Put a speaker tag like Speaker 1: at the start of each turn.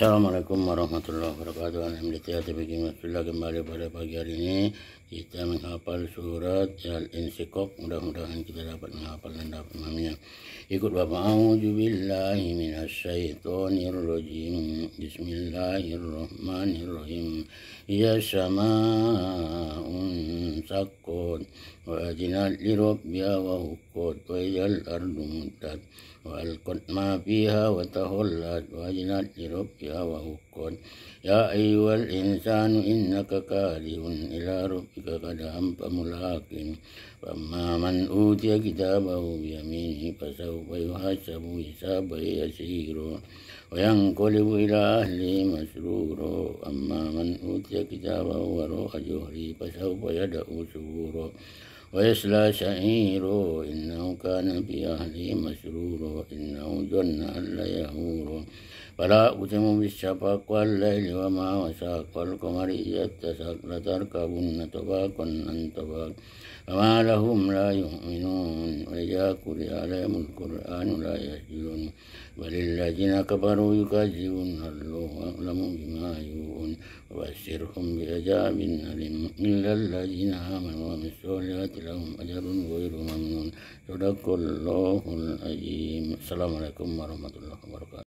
Speaker 1: Assalamualaikum warahmatullahi wabarakatuh Alhamdulillah Bismillah kembali pada pagi hari ini Kita menghafal surat Al-Insikok Mudah-mudahan kita dapat menghafal dan dapat memahaminya Ikut Bapak A'udhu Billahi Minasyaitonirrojim Bismillahirrahmanirrahim Ya Sama'un شقت وأذن لربها وهقت وإذا الأرض مدت وألقت ما فيها وتهلت وأذن لربها وهقت يا أيها الإنسان إنك كاره إلى ربك قدعا فملاقم فأما من أوتي كتابه بيمينه فسوف يحاسب حسابا يسير وينقلب إلى أهله مسرور أما من أوتي كتابه وراء جهره فسوف يدعو شهورا ويسلى سعيرا إنه كان بأهله مسرورا إنه جن الليل فلا أقسم بالشفق والليل وما وساق والقمر إذا اتسق لتركبن طباقا عن طباق فما لهم لا يؤمنون وإذا قرئ عليهم القرآن لا يسجدون بل الذين كفروا يكذبون الله أعلم بما يؤمنون وبشرهم بعذاب أليم إلا الذين آمنوا وعملوا الصالحات لهم أجر غير ممنون صدق الله العظيم السلام عليكم ورحمة الله وبركاته